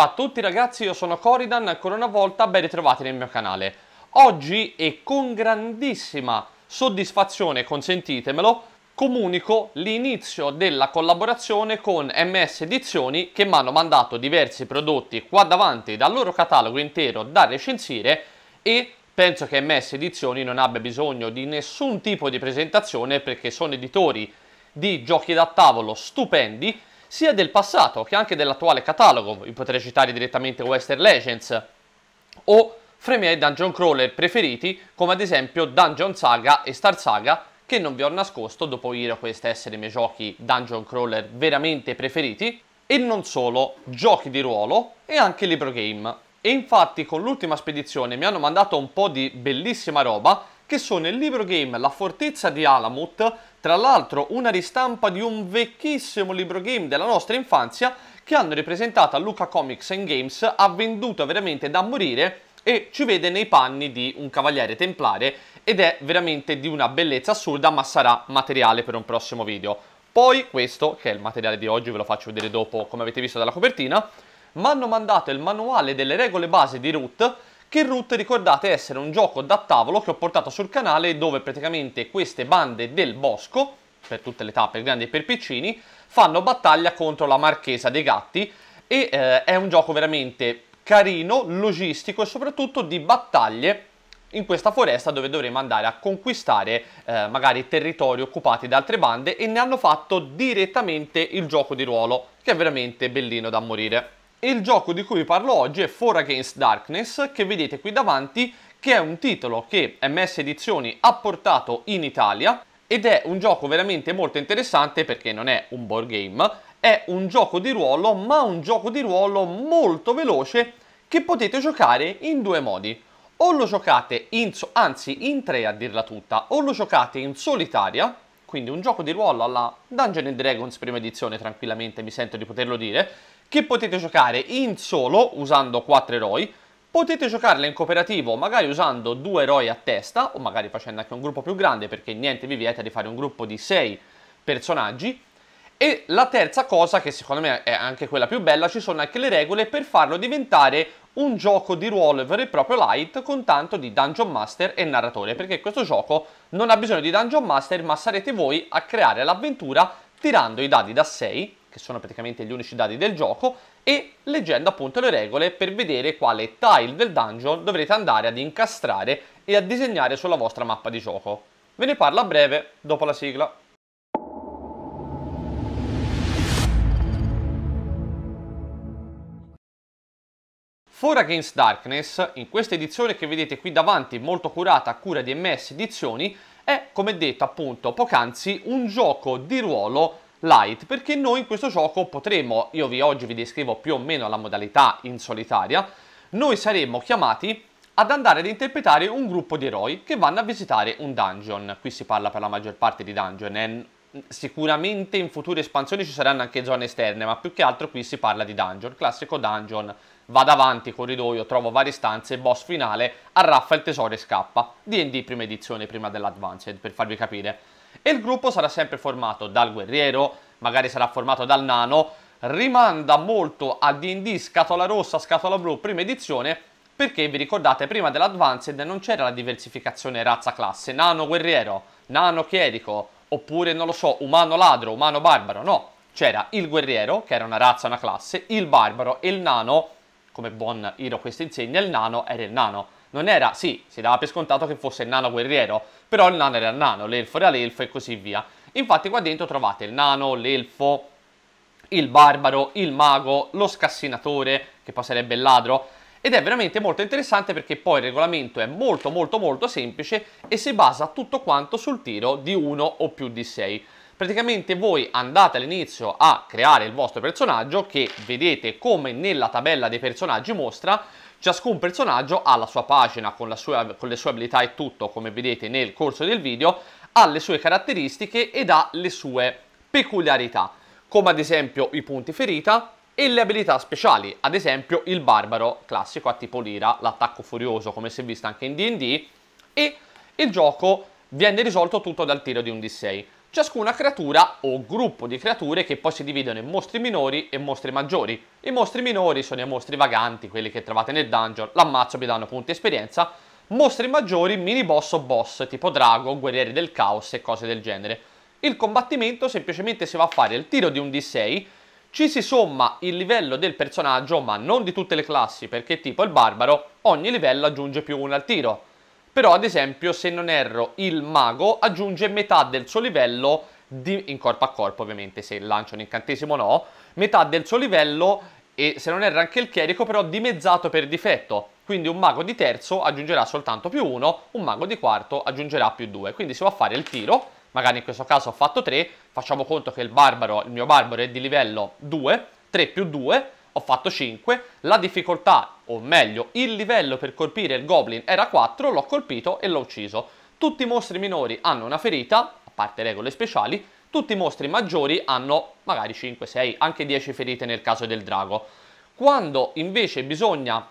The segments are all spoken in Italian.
Ciao a tutti ragazzi, io sono Coridan, ancora una volta ben ritrovati nel mio canale. Oggi e con grandissima soddisfazione, consentitemelo, comunico l'inizio della collaborazione con MS Edizioni che mi hanno mandato diversi prodotti qua davanti dal loro catalogo intero da recensire e penso che MS Edizioni non abbia bisogno di nessun tipo di presentazione perché sono editori di giochi da tavolo stupendi sia del passato che anche dell'attuale catalogo, vi potrei citare direttamente Western Legends o fra i miei dungeon crawler preferiti come ad esempio Dungeon Saga e Star Saga che non vi ho nascosto dopo Hero Quest essere i miei giochi dungeon crawler veramente preferiti e non solo, giochi di ruolo e anche libro game. E infatti con l'ultima spedizione mi hanno mandato un po' di bellissima roba che sono il libro game La fortezza di Alamut, tra l'altro una ristampa di un vecchissimo libro game della nostra infanzia che hanno ripresentato a Luca Comics and Games, ha venduto veramente da morire e ci vede nei panni di un cavaliere templare ed è veramente di una bellezza assurda ma sarà materiale per un prossimo video. Poi questo, che è il materiale di oggi, ve lo faccio vedere dopo come avete visto dalla copertina, mi hanno mandato il manuale delle regole base di root Kill Root ricordate essere un gioco da tavolo che ho portato sul canale dove praticamente queste bande del bosco, per tutte le tappe grandi e per piccini, fanno battaglia contro la marchesa dei gatti e eh, è un gioco veramente carino, logistico e soprattutto di battaglie in questa foresta dove dovremo andare a conquistare eh, magari territori occupati da altre bande e ne hanno fatto direttamente il gioco di ruolo che è veramente bellino da morire. Il gioco di cui vi parlo oggi è For Against Darkness, che vedete qui davanti, che è un titolo che MS Edizioni ha portato in Italia ed è un gioco veramente molto interessante perché non è un board game, è un gioco di ruolo, ma un gioco di ruolo molto veloce che potete giocare in due modi. O lo giocate in, anzi in tre a dirla tutta, o lo giocate in solitaria, quindi un gioco di ruolo alla Dungeon Dragons prima edizione tranquillamente mi sento di poterlo dire, che potete giocare in solo usando 4 eroi, potete giocarla in cooperativo magari usando 2 eroi a testa o magari facendo anche un gruppo più grande perché niente vi vieta di fare un gruppo di 6 personaggi. E la terza cosa, che secondo me è anche quella più bella, ci sono anche le regole per farlo diventare un gioco di ruolo vero e proprio light con tanto di Dungeon Master e narratore, perché questo gioco non ha bisogno di Dungeon Master, ma sarete voi a creare l'avventura tirando i dadi da 6 che sono praticamente gli unici dadi del gioco, e leggendo appunto le regole per vedere quale tile del dungeon dovrete andare ad incastrare e a disegnare sulla vostra mappa di gioco. Ve ne parlo a breve dopo la sigla. For Against Darkness, in questa edizione che vedete qui davanti, molto curata a cura di MS Edizioni, è, come detto appunto poc'anzi, un gioco di ruolo Light, perché noi in questo gioco potremo, io vi, oggi vi descrivo più o meno la modalità in solitaria, noi saremmo chiamati ad andare ad interpretare un gruppo di eroi che vanno a visitare un dungeon. Qui si parla per la maggior parte di dungeon, e eh. sicuramente in future espansioni ci saranno anche zone esterne, ma più che altro qui si parla di dungeon, classico dungeon vado avanti, corridoio, trovo varie stanze, boss finale, arraffa il tesoro e scappa. D&D prima edizione, prima dell'Advanced, per farvi capire. E il gruppo sarà sempre formato dal guerriero, magari sarà formato dal nano, rimanda molto a D&D scatola rossa, scatola blu, prima edizione, perché vi ricordate prima dell'Advanced non c'era la diversificazione razza-classe, nano guerriero, nano chierico, oppure non lo so, umano ladro, umano barbaro, no. C'era il guerriero, che era una razza, una classe, il barbaro e il nano, come buon Hiro questa insegna, il nano era il nano. Non era, sì, si dava per scontato che fosse il nano guerriero, però il nano era il nano, l'elfo era l'elfo e così via. Infatti qua dentro trovate il nano, l'elfo, il barbaro, il mago, lo scassinatore, che poi sarebbe il ladro, ed è veramente molto interessante perché poi il regolamento è molto molto molto semplice e si basa tutto quanto sul tiro di uno o più di sei praticamente voi andate all'inizio a creare il vostro personaggio che vedete come nella tabella dei personaggi mostra Ciascun personaggio ha la sua pagina con, la sua, con, le sue abilità e tutto, come vedete nel corso del video, ha le sue caratteristiche ed ha le sue peculiarità, come ad esempio i punti ferita e le abilità speciali, ad esempio il barbaro classico a tipo lira, l'attacco furioso come si è visto anche in D&D, e il gioco viene risolto tutto dal tiro di un D6 ciascuna creatura o gruppo di creature che poi si dividono in mostri minori e mostri maggiori. I mostri minori sono i mostri vaganti, quelli che trovate nel dungeon, l'ammazzo vi danno punti esperienza, mostri maggiori, mini boss o boss, tipo drago, guerrieri del caos e cose del genere. Il combattimento semplicemente si va a fare il tiro di un D6, ci si somma il livello del personaggio, ma non di tutte le classi, perché tipo il barbaro, ogni livello aggiunge più uno al tiro però ad esempio se non erro il mago aggiunge metà del suo livello di, in corpo a corpo ovviamente se lancia un incantesimo no, metà del suo livello e se non erro anche il chierico però dimezzato per difetto, quindi un mago di terzo aggiungerà soltanto più uno un mago di quarto aggiungerà più due quindi se va a fare il tiro, magari in questo caso ho fatto 3, facciamo conto che il, barbaro, il mio barbaro è di livello 2, 3 più 2, ho fatto 5, la difficoltà o meglio, il livello per colpire il Goblin era 4, l'ho colpito e l'ho ucciso. Tutti i mostri minori hanno una ferita, a parte regole speciali, tutti i mostri maggiori hanno magari 5, 6, anche 10 ferite nel caso del drago. Quando invece bisogna,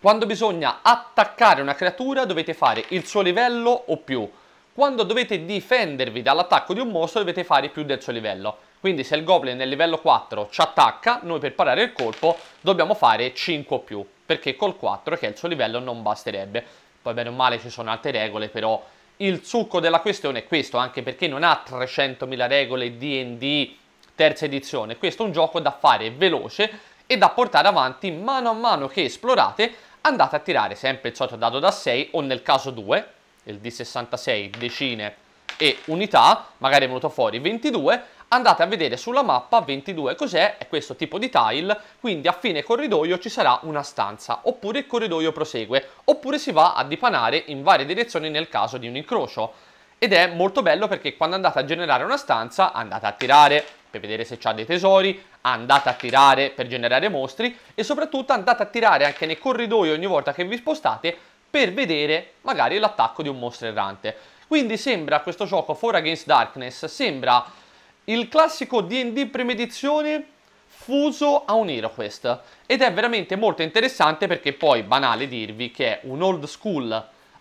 quando bisogna attaccare una creatura dovete fare il suo livello o più. Quando dovete difendervi dall'attacco di un mostro dovete fare più del suo livello. Quindi se il Goblin nel livello 4 ci attacca, noi per parare il colpo dobbiamo fare 5 più, perché col 4 che è il suo livello non basterebbe. Poi bene o male ci sono altre regole, però il succo della questione è questo, anche perché non ha 300.000 regole D&D terza edizione. Questo è un gioco da fare veloce e da portare avanti mano a mano che esplorate, andate a tirare sempre il solito dado da 6 o nel caso 2, il D66 decine e unità, magari è venuto fuori 22, andate a vedere sulla mappa 22 cos'è, è questo tipo di tile, quindi a fine corridoio ci sarà una stanza, oppure il corridoio prosegue, oppure si va a dipanare in varie direzioni nel caso di un incrocio. Ed è molto bello perché quando andate a generare una stanza andate a tirare per vedere se c'ha dei tesori, andate a tirare per generare mostri e soprattutto andate a tirare anche nei corridoi ogni volta che vi spostate per vedere magari l'attacco di un mostro errante. Quindi sembra questo gioco For Against Darkness, sembra il classico D&D premedizione fuso a un HeroQuest ed è veramente molto interessante perché poi banale dirvi che è un old school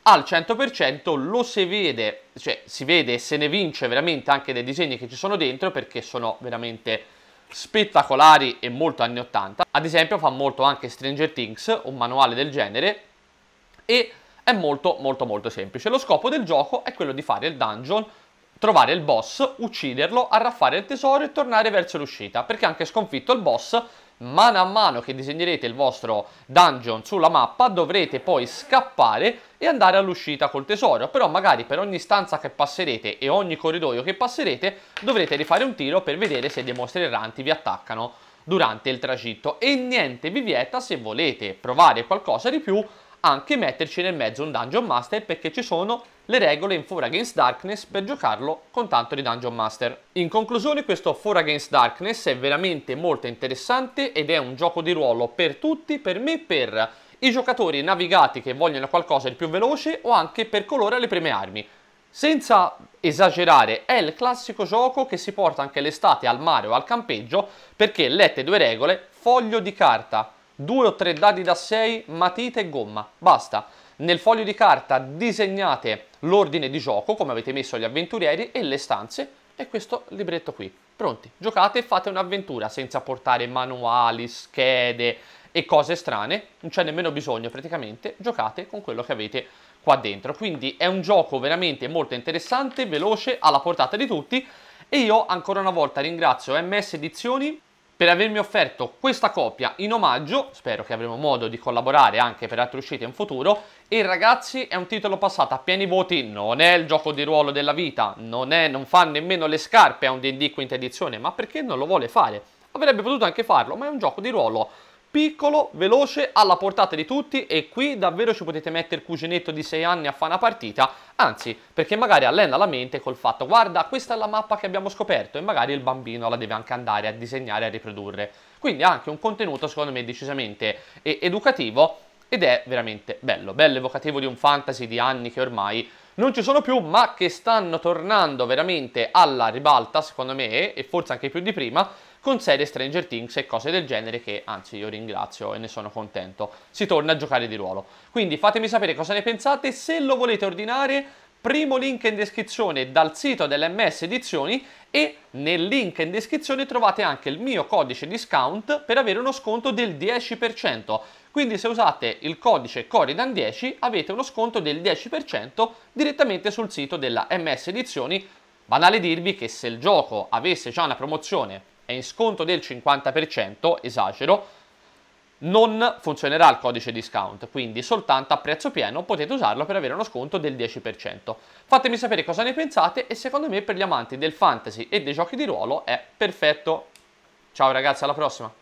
al 100% lo si vede, cioè si vede e se ne vince veramente anche dei disegni che ci sono dentro perché sono veramente spettacolari e molto anni 80. Ad esempio fa molto anche Stranger Things, un manuale del genere e è molto molto molto semplice. Lo scopo del gioco è quello di fare il dungeon trovare il boss, ucciderlo, arraffare il tesoro e tornare verso l'uscita, perché anche sconfitto il boss mano a mano che disegnerete il vostro dungeon sulla mappa dovrete poi scappare e andare all'uscita col tesoro, però magari per ogni stanza che passerete e ogni corridoio che passerete dovrete rifare un tiro per vedere se dei mostri erranti vi attaccano durante il tragitto e niente vi vieta se volete provare qualcosa di più anche metterci nel mezzo un dungeon master perché ci sono le regole in For Against Darkness per giocarlo con tanto di Dungeon Master. In conclusione questo For Against Darkness è veramente molto interessante ed è un gioco di ruolo per tutti, per me, per i giocatori navigati che vogliono qualcosa di più veloce o anche per colore alle prime armi. Senza esagerare, è il classico gioco che si porta anche l'estate al mare o al campeggio perché lette due regole, foglio di carta, due o tre dadi da 6, matita e gomma, basta. Nel foglio di carta disegnate l'ordine di gioco, come avete messo agli avventurieri, e le stanze, e questo libretto qui. Pronti, giocate e fate un'avventura senza portare manuali, schede e cose strane, non c'è nemmeno bisogno praticamente, giocate con quello che avete qua dentro. Quindi è un gioco veramente molto interessante, veloce, alla portata di tutti e io ancora una volta ringrazio MS Edizioni per avermi offerto questa copia in omaggio, spero che avremo modo di collaborare anche per altre uscite in futuro, e ragazzi è un titolo passato a pieni voti, non è il gioco di ruolo della vita, non, è, non fa nemmeno le scarpe a un D&D quinta edizione, ma perché non lo vuole fare? Avrebbe potuto anche farlo, ma è un gioco di ruolo piccolo, veloce, alla portata di tutti e qui davvero ci potete mettere il cuginetto di 6 anni a fare una partita, anzi perché magari allena la mente col fatto guarda questa è la mappa che abbiamo scoperto e magari il bambino la deve anche andare a disegnare e a riprodurre. Quindi ha anche un contenuto secondo me decisamente educativo ed è veramente bello, bello evocativo di un fantasy di anni che ormai non ci sono più ma che stanno tornando veramente alla ribalta secondo me e forse anche più di prima con serie Stranger Things e cose del genere che anzi io ringrazio e ne sono contento. Si torna a giocare di ruolo. Quindi fatemi sapere cosa ne pensate, se lo volete ordinare primo link in descrizione dal sito dell'MS Edizioni e nel link in descrizione trovate anche il mio codice discount per avere uno sconto del 10%. Quindi se usate il codice Coridan10 avete uno sconto del 10% direttamente sul sito della MS Edizioni. Banale dirvi che se il gioco avesse già una promozione è in sconto del 50%, esagero, non funzionerà il codice discount, quindi soltanto a prezzo pieno potete usarlo per avere uno sconto del 10%. Fatemi sapere cosa ne pensate e secondo me per gli amanti del fantasy e dei giochi di ruolo è perfetto. Ciao ragazzi, alla prossima!